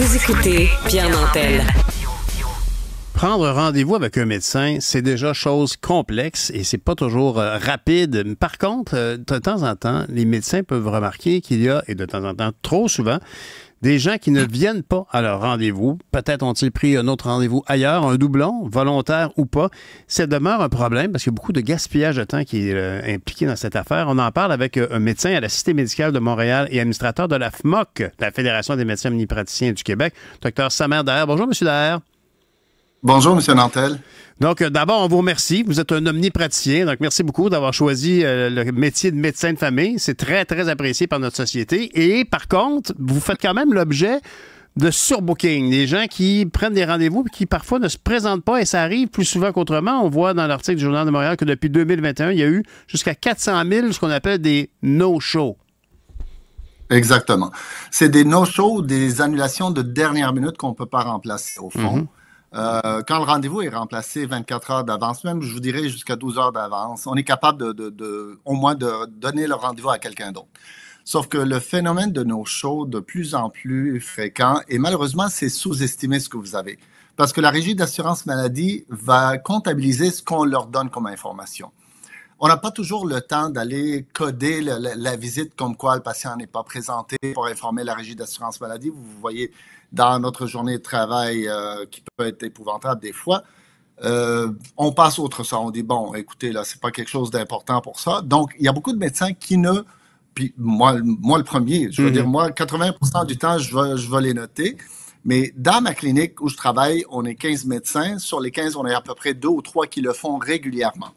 Vous écoutez Pierre Nantel. Prendre rendez-vous avec un médecin, c'est déjà chose complexe et c'est pas toujours euh, rapide. Par contre, euh, de temps en temps, les médecins peuvent remarquer qu'il y a, et de temps en temps trop souvent, des gens qui ne viennent pas à leur rendez-vous. Peut-être ont-ils pris un autre rendez-vous ailleurs, un doublon, volontaire ou pas. Ça demeure un problème parce qu'il y a beaucoup de gaspillage de temps qui est euh, impliqué dans cette affaire. On en parle avec euh, un médecin à la Cité médicale de Montréal et administrateur de la FMOC, la Fédération des médecins non-praticiens du Québec, Dr Samer Daher. Bonjour, M. Daher. Bonjour, M. Nantel. Donc, euh, d'abord, on vous remercie. Vous êtes un omnipraticien. Donc, merci beaucoup d'avoir choisi euh, le métier de médecin de famille. C'est très, très apprécié par notre société. Et par contre, vous faites quand même l'objet de surbooking, des gens qui prennent des rendez-vous et qui parfois ne se présentent pas et ça arrive plus souvent qu'autrement. On voit dans l'article du Journal de Montréal que depuis 2021, il y a eu jusqu'à 400 000 ce qu'on appelle des no-shows. Exactement. C'est des no-shows, des annulations de dernière minute qu'on ne peut pas remplacer au fond. Mm-hmm. Euh, quand le rendez-vous est remplacé 24 heures d'avance, même je vous dirais jusqu'à 12 heures d'avance, on est capable de, au moins de donner le rendez-vous à quelqu'un d'autre. Sauf que le phénomène de nos shows de plus en plus fréquent et malheureusement, c'est sous-estimer ce que vous avez. Parce que la régie d'assurance maladie va comptabiliser ce qu'on leur donne comme information. On n'a pas toujours le temps d'aller coder la, la, visite comme quoi le patient n'est pas présenté pour informer la régie d'assurance maladie. Vous voyez, dans notre journée de travail euh, qui peut être épouvantable des fois, euh, on passe autre ça. On dit, bon, écoutez, là, c'est pas quelque chose d'important pour ça. Donc, il y a beaucoup de médecins qui ne. Puis moi, moi le premier, je veux mhm. dire, moi, 80 du temps, je vais, je vais les noter. Mais dans ma clinique où je travaille, on est 15 médecins. Sur les 15, on est à peu près deux ou trois qui le font régulièrement.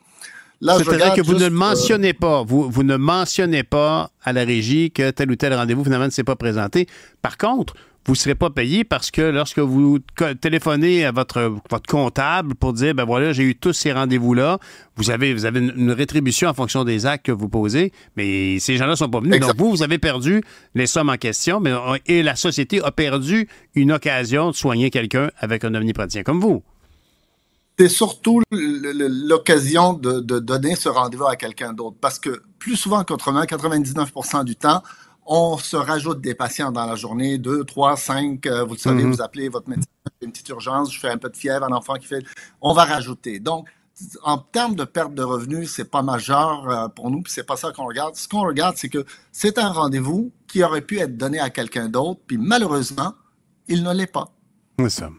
cest je que vous ne euh, mentionnez pas, vous, vous ne mentionnez pas à la régie que tel ou tel rendez-vous finalement ne s'est pas présenté. Par contre, vous ne serez pas payé parce que lorsque vous téléphonez à votre, votre comptable pour dire, ben voilà, j'ai eu tous ces rendez-vous-là, vous avez, vous avez une, rétribution en fonction des actes que vous posez, mais ces gens-là ne sont pas venus. Donc, vous, vous avez perdu les sommes en question, mais, euh, et la société a perdu une occasion de soigner quelqu'un avec un omniprétien comme vous. C'est surtout l'occasion de, de donner ce rendez-vous à quelqu'un d'autre, parce que plus souvent qu'autrement, 99% du temps, on se rajoute des patients dans la journée, deux, trois, cinq. Euh, vous le savez, mhm. vous appelez votre médecin, une petite urgence, je fais un peu de fièvre, un enfant qui fait. On va rajouter. Donc, en termes de perte de revenus, c'est pas majeur euh, pour nous, puis c'est pas ça qu'on regarde. Ce qu'on regarde, c'est que c'est un rendez-vous qui aurait pu être donné à quelqu'un d'autre, puis malheureusement, il ne l'est pas. Oui, ça.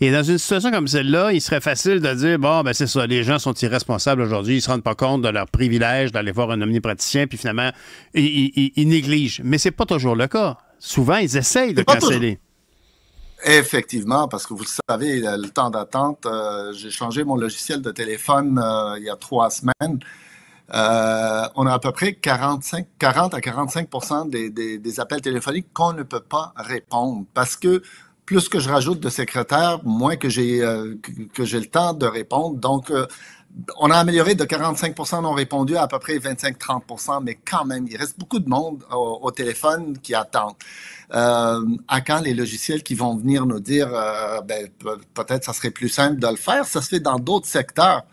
Et dans une situation comme celle-là, il serait facile de dire bon, ben c'est ça, les gens sont irresponsables aujourd'hui, ils se rendent pas compte de leur privilège d'aller voir un omnipraticien, puis finalement, ils, négligent. Mais c'est pas toujours le cas. Souvent, ils essayent de canceller. Effectivement, parce que vous le savez, le temps d'attente, euh, j'ai changé mon logiciel de téléphone euh, il y a trois semaines. Euh, on a à peu près 45, 40 à 45 des, des, appels téléphoniques qu'on ne peut pas répondre parce que plus que je rajoute de secrétaires, moins que j'ai euh, que, j'ai le temps de répondre. Donc, euh, on a amélioré de 45 non répondu à à peu près 25-30 mais quand même, il reste beaucoup de monde au, téléphone qui attend. Euh, à quand les logiciels qui vont venir nous dire, ben, peut-être ça serait plus simple de le faire, ça se fait dans d'autres secteurs.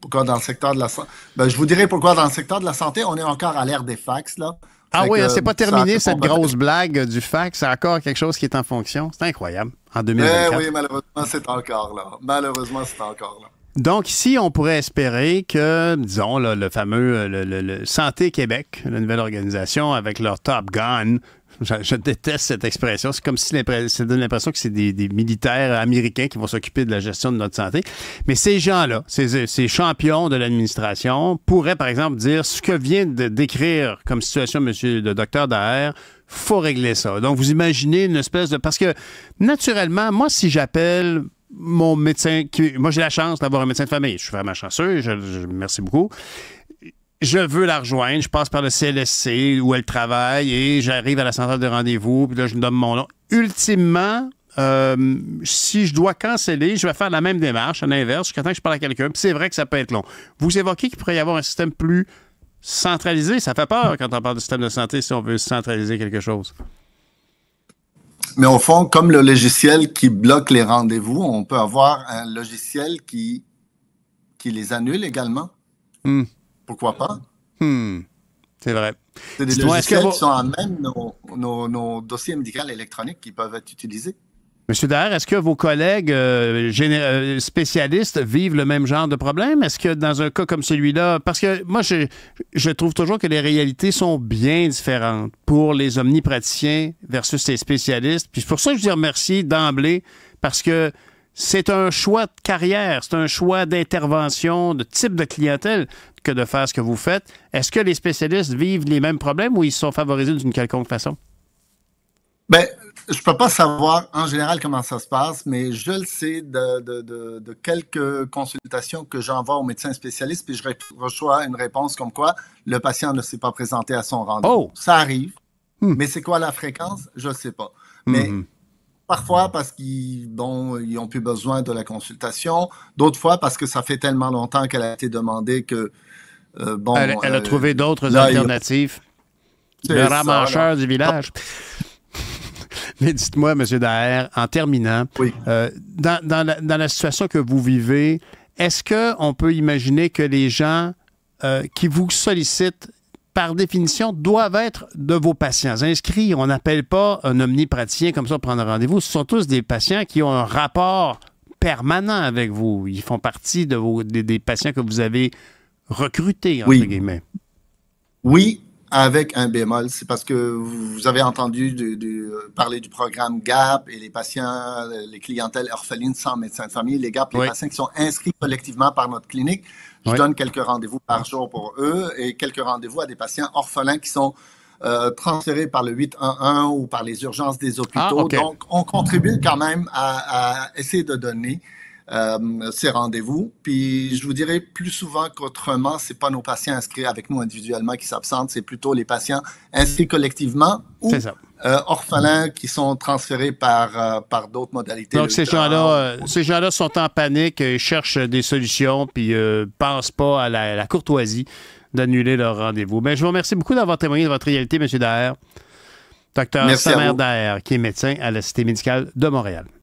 Pourquoi dans le secteur de la santé? Ben, je vous dirai pourquoi dans le secteur de la santé, on est encore à l'ère des fax, là. Ah oui, hein, c'est pas terminé cette grosse blague du fax. C'est encore quelque chose qui est en fonction. C'est incroyable. En 2024. Eh oui, malheureusement, c'est encore là. Malheureusement, c'est encore là. Donc ici, on pourrait espérer que, disons, le fameux le Santé Québec, la nouvelle organisation avec leur Top Gun, je, déteste cette expression. C'est comme si ça donne l'impression que c'est des, militaires américains qui vont s'occuper de la gestion de notre santé. Mais ces gens-là, ces, ces, champions de l'administration, pourraient, par exemple, dire ce que vient de décrire comme situation monsieur le docteur Daher, faut régler ça. Donc, vous imaginez une espèce de... Parce que, naturellement, moi, si j'appelle mon médecin qui... Moi, j'ai la chance d'avoir un médecin de famille. Je suis vraiment chanceux. Je, je, merci beaucoup je veux la rejoindre, je passe par le CLSC où elle travaille et j'arrive à la centrale de rendez-vous, puis là, je donne mon nom. Ultimement, euh, si je dois canceller, je vais faire la même démarche, à l'inverse, jusqu'à temps que je parle à quelqu'un. Puis c'est vrai que ça peut être long. Vous évoquez qu'il pourrait y avoir un système plus centralisé. Ça fait peur quand on parle de système de santé si on veut centraliser quelque chose. Mais au fond, comme le logiciel qui bloque les rendez-vous, on peut avoir un logiciel qui, qui les annule également. Hmm. Pourquoi pas hmm. C'est vrai. C'est des logiciels qui sont en même nos, nos, dossiers médicaux électroniques qui peuvent être utilisés. Monsieur Daher, est-ce que vos collègues euh, euh, spécialistes vivent le même genre de problème? Est-ce que dans un cas comme celui-là, parce que moi, je, trouve toujours que les réalités sont bien différentes pour les omnipraticiens versus les spécialistes. Puis c'est pour ça que je dis remercie d'emblée, parce que c'est un choix de carrière, c'est un choix d'intervention, de type de clientèle que de faire ce que vous faites. Est-ce que les spécialistes vivent les mêmes problèmes ou ils sont favorisés d'une quelconque façon? Bien, je peux pas savoir en général comment ça se passe, mais je le sais de, quelques consultations que j'envoie aux médecins spécialistes, puis je reçois une réponse comme quoi le patient ne s'est pas présenté à son rendez-vous. Oh. Ça arrive, hmm. mais c'est quoi la fréquence? Je ne sais pas. Hmm. Mais Parfois parce qu'ils bon, ont plus besoin de la consultation, d'autres fois parce que ça fait tellement longtemps qu'elle a été demandée que euh, bon. Elle, a euh, trouvé d'autres alternatives. Le ramancheur du village. Mais dites-moi, M. Daher, en terminant, euh, dans, la, dans, la, situation que vous vivez, est-ce qu'on peut imaginer que les gens qui vous sollicitent par définition, doivent être de vos patients inscrits. On n'appelle pas un omnipraticien comme ça prendre rendez-vous. Ce sont tous des patients qui ont un rapport permanent avec vous. Ils font partie de vos, des, patients que vous avez recrutés, entre oui. guillemets. Oui, avec un bémol, c'est parce que vous avez entendu de parler du programme GAP et les patients, les clientèles orphelines sans médecin de famille, les GAP, les patients qui sont inscrits collectivement par notre clinique. Je donne quelques rendez-vous par jour pour eux et quelques rendez-vous à des patients orphelins qui sont euh, transférés par le 811 ou par les urgences des hôpitaux. Ah, Donc, on contribue quand même à, à essayer de donner euh, ces rendez-vous. Puis je vous dirais plus souvent qu'autrement, c'est pas nos patients inscrits avec nous individuellement qui s'absentent, c'est plutôt les patients inscrits collectivement ou euh, orphelins qui sont transférés par, euh, par d'autres modalités. Donc, ces gens-là, ces gens-là sont en panique, ils cherchent des solutions, puis ne pensent pas à la, courtoisie d'annuler leur rendez-vous. Mais ben, je vous remercie beaucoup d'avoir témoigné de votre réalité, Monsieur Daher. Docteur Samer Daher, qui est médecin à la Cité médicale de Montréal.